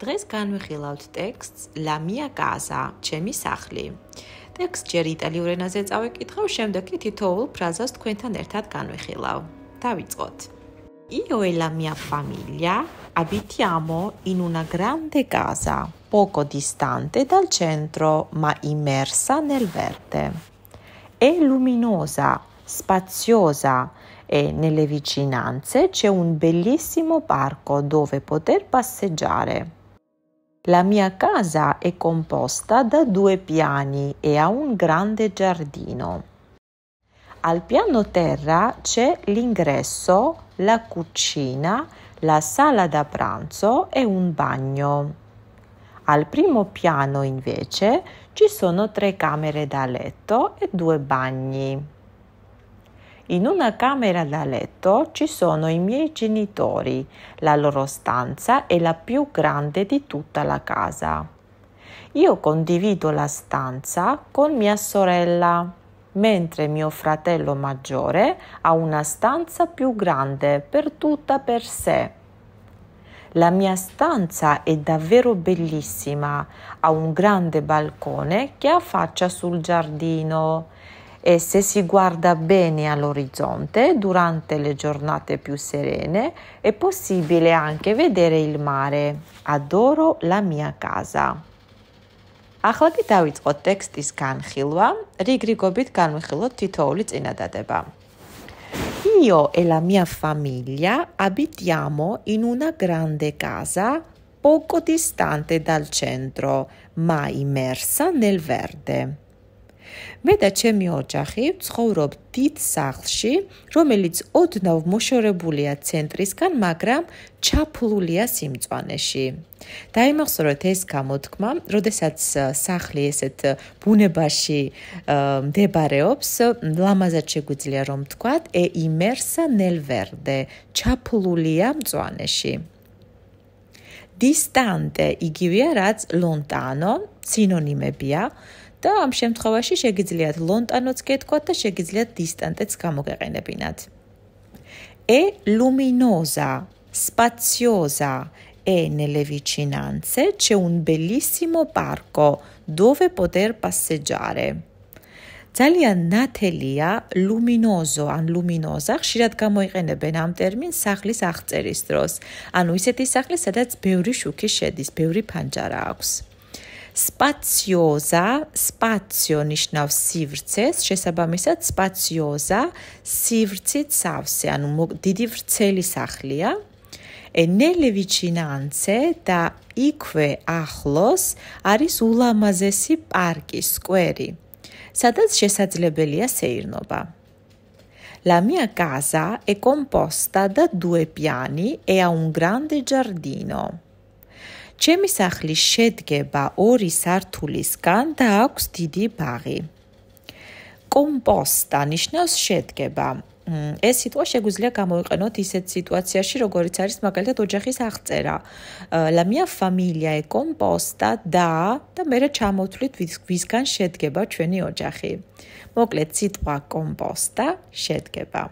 დღეს განვიხილავთ ტექსტს La mia casa, ჩემი სახლი. ტექსტი ჯერ იტალიურ ენაზე წავიკითხავ, შემდეგ კი თითოეულ ფრაზას თქვენთან ერთად განვიხილავ. დავიწყოთ. Io e la mia famiglia abitiamo in una grande casa, poco distante dal centro, ma immersa nel verde. È luminosa, spaziosa e nelle vicinanze c'è un bellissimo parco dove poter passeggiare. La mia casa è composta da due piani e ha un grande giardino. Al piano terra c'è l'ingresso, la cucina, la sala da pranzo e un bagno. Al primo piano invece ci sono tre camere da letto e due bagni. In una camera da letto ci sono i miei genitori. La loro stanza è la più grande di tutta la casa. Io condivido la stanza con mia sorella, mentre mio fratello maggiore ha una stanza più grande per tutta per sé. La mia stanza è davvero bellissima, ha un grande balcone che affaccia sul giardino e se si guarda bene all'orizzonte durante le giornate più serene è possibile anche vedere il mare. Adoro la mia casa. ახლა დავიწყოთ ტექსტის განხილვა, რიგრიგობით განვიხილოთ თითოეული წინადადება. Io e la mia famiglia abitiamo in una grande casa poco distante dal centro, ma immersa nel verde. მე და ჩემი ოჯახი ცხოვრობ დიდ სახლში, რომელიც ოდნავ მოშორებულია ცენტრისგან, მაგრამ ჩაფლულია სიმწვანეში. დაიმახსოვროთ ეს გამოთქმა, როდესაც სახლი ესეთ ბუნებაში მდებარეობს, ლამაზად შეგვიძლია რომ ვთქვათ, e immersa nel verde, ჩაფლულია მწვანეში. distante igivia rats lontano sinonimebia და ამ შემთხვევაში შეგიძლიათ ლონტანოც გეთქვათ და შეგიძლიათ დისტანტეც გამოგეყენებინათ. e luminosa, spaziosa e nelle vicinanze c'è un bellissimo parco dove poter passeggiare. ძალიან ნათელია, luminoso ან luminosa, ხშირად გამოიყენებენ ამ ტერმინს სახლის აღწერის დროს, ანუ ისეთი სახლი, სადაც ბევრი შუქი შედის, ბევრი ფანჯარა აქვს. სპაციოზა სპაციო ნიშნავს სივრცეს შესაბამისად სპაციოზა სივრცით სავსე ანუ დიდი ვრცელი სახლია ენელი ვიჩინანცე და იქვე ახლოს არის ულამაზესი პარკი სკვერი სადაც შესაძლებელია სეირნობა La mia casa è composta da due piani e ha un grande giardino. ჩემი სახლი შედგება ორი სართულისგან და აქვს დიდი ბაღი. კომპოსტა ნიშნავს შედგება. ეს სიტყვა შეგვიძლია გამოიყენოთ ისეთ სიტუაციაში, როგორც არის მაგალითად ოჯახის აღწერა. La mia famiglia è composta da და მე რა ჩამოთვლით ვისგან შედგება ჩვენი ოჯახი. მოკლედ სიტყვა კომპოსტა შედგება.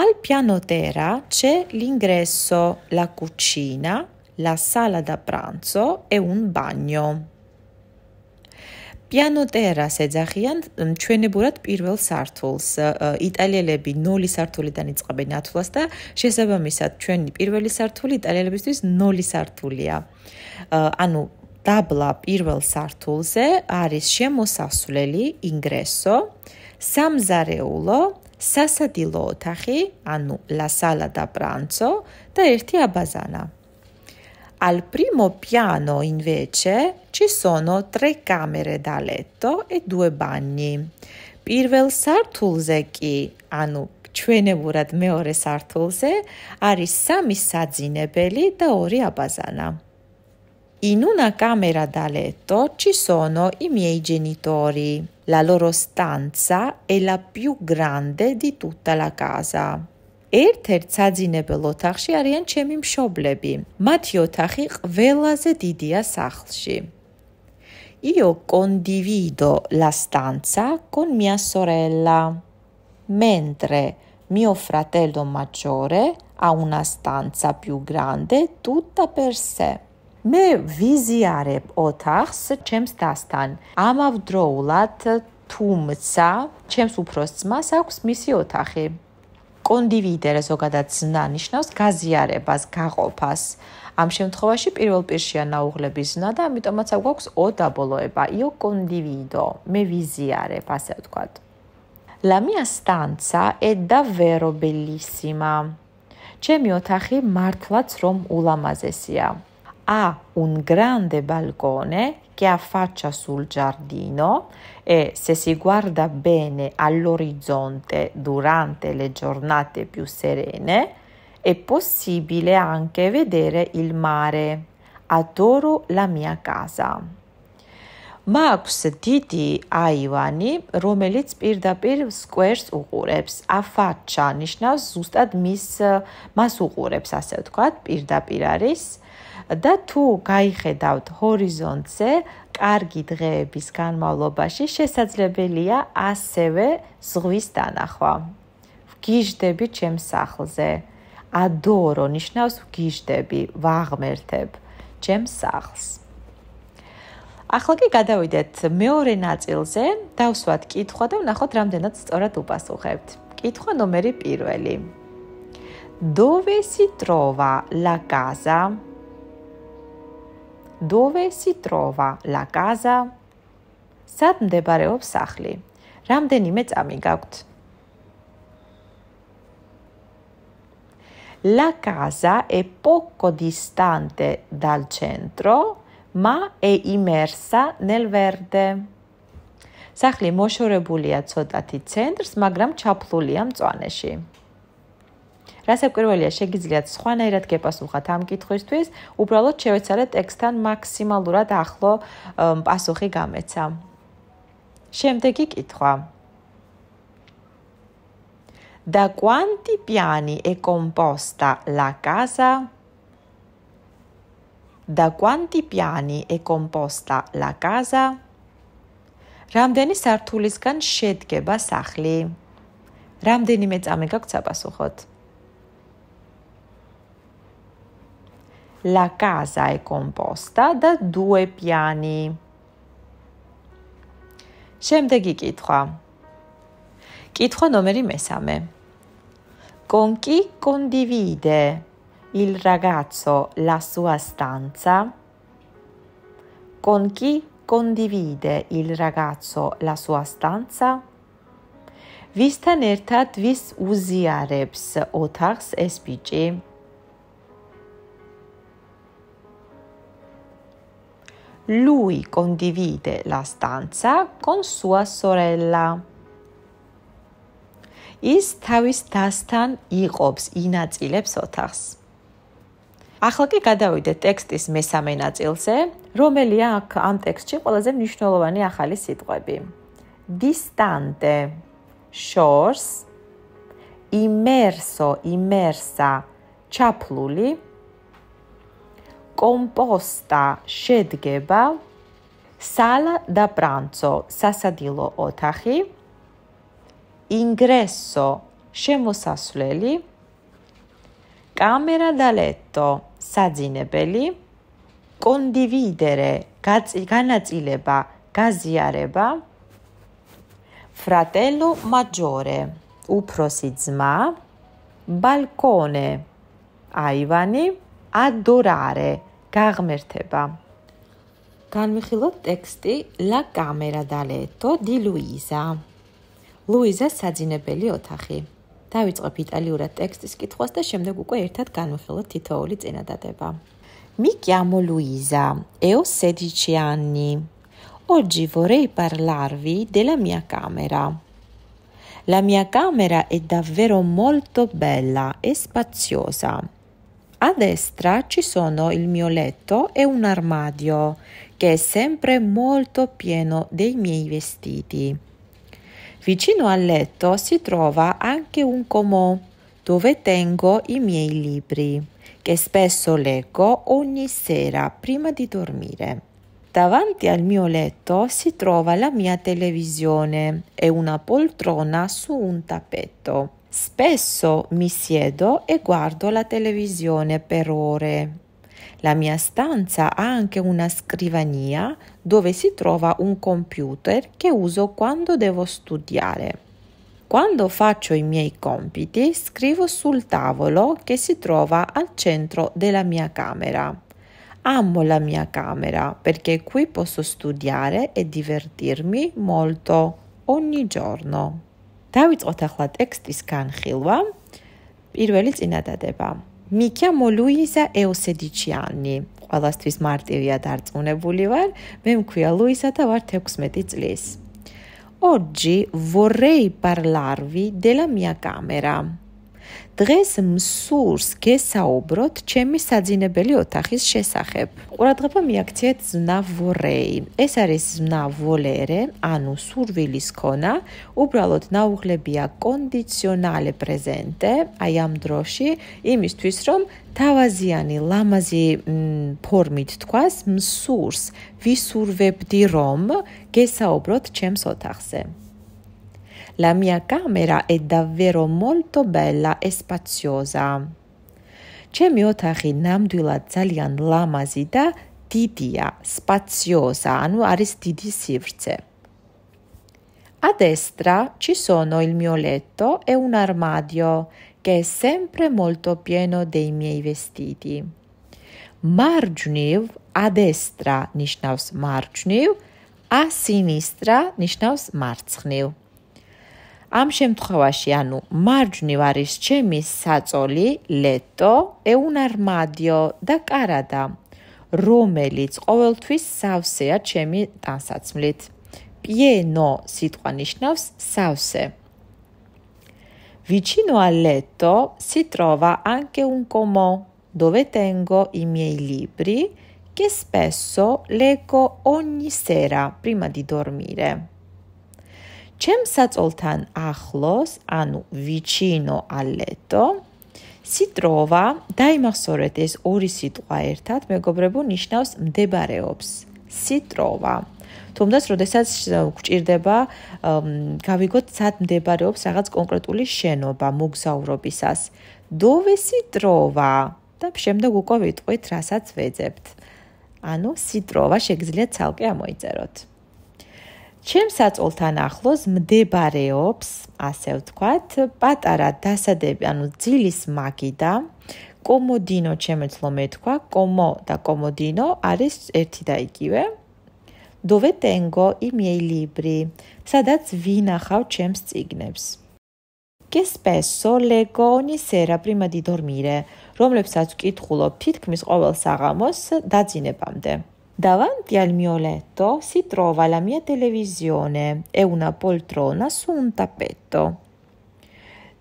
Al piano terra c'è l'ingresso, la cucina, la sala da pranzo e un bagno. piano terras ეძახიან ჩვენებურად პირველ სართულს იტალიელები 0 სართულიდან იწყებენ ათვლას და შესაბამისად ჩვენი პირველი სართული იტალიელებისთვის 0 სართულია ანუ დაბლა პირველ სართულზე არის შემოსასვლელი ინგრესო სამზარეულო სასადილო ოთახი ანუ la sala da pranzo და ერთი აბაზანა Al primo piano invece ci sono tre camere da letto e due bagni. პირველ სართულზე კი, ანუ ჩვენებურად მეორე სართულზე არის სამი საძინებელი და ორი აბაზანა. In una camera da letto ci sono i miei genitori. La loro stanza è la più grande di tutta la casa. ერთ-ერთ საძინებელ ოთახში არიან ჩემი მშობლები. მათი ოთახი ყველაზე დიდია სახლში. Io condivido la stanza con mia sorella, mentre mio fratello maggiore ha una stanza più grande tutta per sé. მე ვიზიარებ ოთახს ჩემს დასთან. ამავდროულად თუმცა ჩემს უფროს ძმას აქვს მისი ოთახი. კონდივიდერე ზოგადად ზნა ნიშნავს გაზიარებას, გაყოფას. ამ შემთხვევაში პირველ პირში ანაუღლების ზნა და ამიტომაც აქვს ო დაბოლოება, იო კონდივიდო, მე ვიზიარებ, ასე ვთქვათ. La mia stanza è davvero bellissima. ჩემი ოთახი მართლაც რომ ულამაზესია. ha un grande balcone che affaccia sul giardino e se si guarda bene all'orizzonte durante le giornate più serene è possibile anche vedere il mare. Adoro la mia casa. მაქვს დიდი აივანი, რომელიც პირდაპირ სკვერს უყურებს. აფაჩა ნიშნავს ზუსტად მის მას უყურებს, ასე ვთქვათ, პირდაპირ არის. და თუ გაიხედავთ ჰორიზონტზე კარგი დღეების განმავლობაში შესაძლებელია ასევე ზღვის დანახვა. გიждები ჩემს სახლზე. ადორო ნიშნავს გიждები, ვაღმერთებ ჩემს სახლს. ახლა კი გადავიდეთ მეორე ნაწილზე, დავსვათ კითხვა და ნახოთ რამდენად სწორად უპასუხებთ. კითხვა ნომერი 1. Dove si trova la casa? dove si trova la casa? სად მდებარეობს სახლი? რამდენიმე წამი გაქვთ? La casa è poco distante dal centro, ma è immersa nel verde. სახლი მოშორებულია ცოტათი ცენტრს, მაგრამ ჩაფლულია მწვანეში. რასაც პირველია შეგიძლიათ სხვანაირად გეპასუხოთ ამ კითხვისთვის, უბრალოდ შევეცარეთ ტექსტთან მაქსიმალურად ახლო პასუხი გამეცა. შემდეგი კითხვა. Da quanti piani è composta la casa? Da quanti piani è composta la casa? რამდენი სართულისგან შედგება სახლი? რამდენი მეწამე გაქვს საპასუხოდ? La casa è composta da due piani. შემდეგი კითხვა. კითხვა ნომერი მესამე. Con chi condivide il ragazzo la sua stanza? Con chi condivide il ragazzo la sua stanza? Vista ერთად vis usiarebs ოთახს ეს ბიჭი? lui condivide la stanza con sua sorella. ის თავის დასთან იყობს, ინაწილებს ოთახს. ახლა კი გადავიდეთ ტექსტის მესამე ნაწილზე, რომელია აქ ამ ტექსტში ყველაზე მნიშვნელოვანი ახალი სიტყვები. distante shores immerso immersa ჩაფლული კომპოსტა შედგება sala da pranzo sasadilo otakhi ingresso შემოსასვლელი კამერა და ლეტო საძინებელი კონდივიდერე განაწილება გაზიარება fratello maggiore უფროსი ძმა balcone აივანი adorare გაღმერთება განვიხილოთ ტექსტი La camera da letto di Luisa. Luisa საძინებელი ოთახი. დავიწყებ იტალიურად ტექსტის კითხვას და შემდეგ უკვე ერთად განვიხილოთ თითოეული წინადადება. Mi chiamo Luisa e ho 16 anni. Oggi vorrei parlarvi della mia camera. La mia camera è davvero molto bella e spaziosa. A destra ci sono il mio letto e un armadio che è sempre molto pieno dei miei vestiti. Vicino al letto si trova anche un comò dove tengo i miei libri, che spesso leggo ogni sera prima di dormire. Davanti al mio letto si trova la mia televisione e una poltrona su un tappeto. Spesso mi siedo e guardo la televisione per ore. La mia stanza ha anche una scrivania dove si trova un computer che uso quando devo studiare. Quando faccio i miei compiti scrivo sul tavolo che si trova al centro della mia camera. Amo la mia camera perché qui posso studiare e divertirmi molto ogni giorno. დავიწყოთ ახლა ტექსტის განხილვა. პირველი წინადადება. მიქია მოლუიზა ეოსედიჩიანი. ყველასთვის მარტივია დარწმუნებული ვარ. მე მქვია ლუისა და ვარ 16 წლის. Oggi vorrei parlarvi della mia camera. დღეს მსურს გესაუბროთ ჩემი საძინებელი ოთახის შესახებ. ყურადღება მიაქციეთ ზნავორეი. ეს არის ზნავოლერე, ანუ სურვილის ქონა, უბრალოდ ნაუღლებია კონდიციონალე პრეზენტე, აი ამ დროში, იმისთვის რომ თავაზიანი ლამაზი ფორმით თქვას მსურს, ვისურვებდი რომ გესაუბროთ ჩემს ოთახზე. La mia camera è davvero molto bella e spaziosa. ჩემი ოთახი ნამდვილად ძალიან zalian და დიდია, spaziosa, anu არის დიდი A destra ci sono il mio letto e un armadio che è sempre molto pieno dei miei vestiti. Marjuniv a destra ნიშნავს marjuniv, a sinistra ნიშნავს მარცხნივ. ამ შემთხვევაში, ანუ მარჯვნივ არის ჩემი საწოლი, ლეტო, ეუნარმადიო და караდა, რომელიც ყოველთვის სავსეა ჩემი დასაცმლით. პიენო სიტყვა ნიშნავს სავსე. Vicino al letto si trova anche un comò dove tengo i miei libri che spesso leggo ogni sera prima di dormire. ჩემ საწოლთან ახლოს, ანუ ვიჩინო ალეტო, სიტროვა, დაიმახსოვრეთ ეს ორი სიტყვა ერთად, მეგობრებო, ნიშნავს მდებარეობს. სიტროვა. თუმცა, როდესაც გვჭირდება, გავიგოთ, სად მდებარეობს რაღაც კონკრეტული შენობა მოგზაურობისას. Dove si trova? და შემდეგ უკვე ვიტყვით, რასაც ვეძებთ. ანუ სიტროვა შეგიძლიათ ცალკე ამოიწეროთ. ჩემ საწოლთან ახლოს მდებარეობს, ასე ვთქვათ, პატარა დასადები, ანუ ძილის მაგიდა. კომოდინო შემეცლო მეთქვა, კომო და კომოდინო არის ერთი და იგივე. Dove tengo i miei libri? სადაც ვინახავ ჩემს წიგნებს? Che spesso leggo ogni sera prima di dormire, რომლებსაც ვკითხულობ თითქმის ყოველ საღამოს დაძინებამდე. Davanti al mio letto si trova la mia televisione e una poltrona su un tappeto.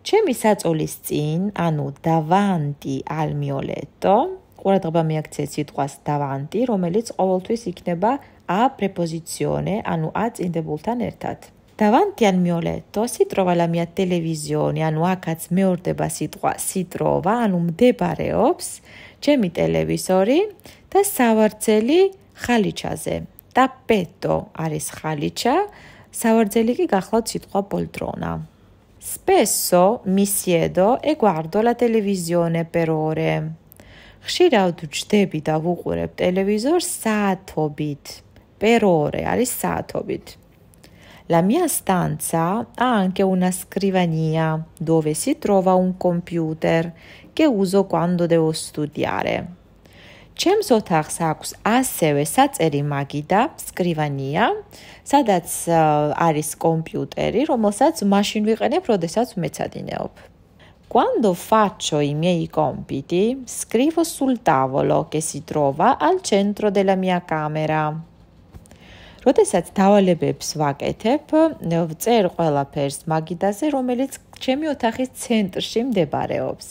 ჩემი საწოლის წინ, ანუ davanti al mio letto, ყურადღება მიაქცია სიტყვას davanti, რომელიც ყოველთვის იქნება a preposizione, ანუ a წინდებულთან ერთად. Davanti al mio letto si trova la mia televisione, ანუ აქაც მეორდება სიტყვა si trova, ანუ მდებარეობს ჩემი ტელევიზორი და სავარცელი ხალიჩაზე და ბეტო არის ხალიჩა, სავარძელი კი გახლავთ სიტყვა პოლტრონა. Spesso mi siedo e guardo la televisione per ore. ხშირად ვჯდები და ვუყურებ ტელევიზორს საათობით. Per ore არის საათობით. La mia stanza ha anche una scrivania dove si trova un computer che uso quando devo studiare. ჩემს ოთახს აქვს ასევე საწერი მაგი და სკრივანია, სადაც არის კომპიუტერი, რომელსაც მაშინ ვიყენებ, როდესაც მეცადინეობ. Quando faccio i miei compiti, scrivo sul tavolo che si trova al centro della mia camera. როდესაც დავალებებს ვაკეთებ, წერ ყველაფერს მაგიდაზე, რომელიც ჩემი ოთახის ცენტრში მდებარეობს.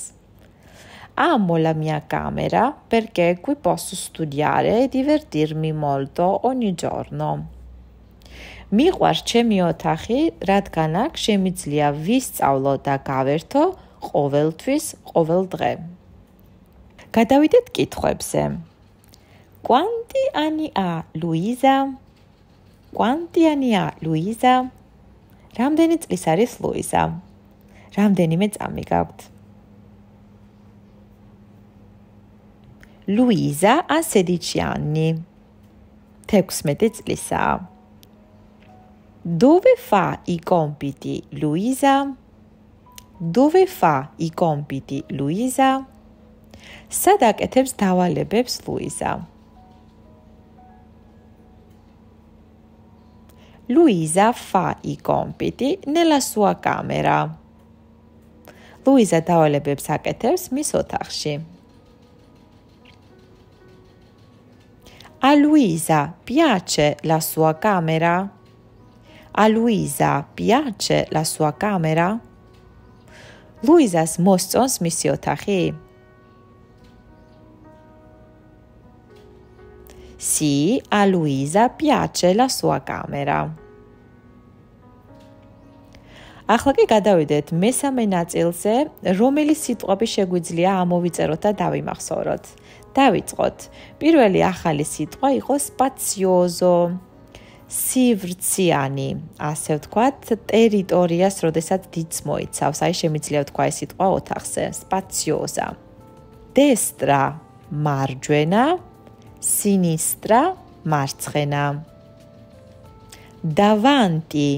Amo la mia camera perché qui posso studiare e divertirmi molto ogni giorno. Mi guar ჩემი ოთახი, რადგან აქ შემიძლია ვისწავლო და გავერთო ყოველთვის, ყოველ დღე. გადავიდეთ კითხვებზე. Quanti anni ha Luisa? Quanti anni ha Luisa? რამდენი წლის არის ლუიზა? რამდენიმე წამი გაქვს? ლუიზა ან სედიჩიანი 16 წლისა. Dove fa i compiti Luisa? Dove fa i compiti Luisa? სადაკეთებს დავალებებს ლუიზა? Luisa fa i compiti nella sua camera. Luisa დავალებებს აკეთებს მის ოთახში. A Luisa piace la sua camera? A Luisa piace la sua camera? Luisas mostons misi otaxi. Sì, a Luisa piace la sua camera. ახლა კი გადავიდეთ მესამე ნაწილზე, რომელი სიტყვები შეგვიძლია ამოვიწეროთ და დავიმახსოვროთ. დავიწყოთ. პირველი ახალი სიტყვა იყო სპაციოზო. სივრციანი, ასე ვთქვათ, ტერიტორიას, როდესაც დიც მოიცავს. აი შემიძლია ვთქვა ეს სიტყვა ოთახზე. სპაციოზა. დესტრა, მარჯვენა, სინისტრა, მარცხენა. დავანტი,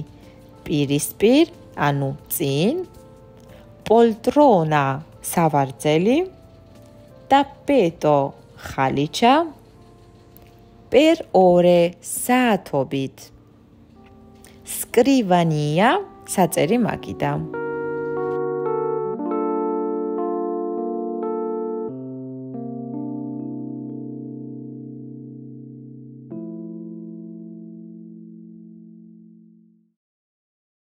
პირისპირ, ანუ წინ. პოლტრონა, სავარძელი. და პედო ხალიჩა პერ ორე საათობით სკრივანია საწერი მაგიდა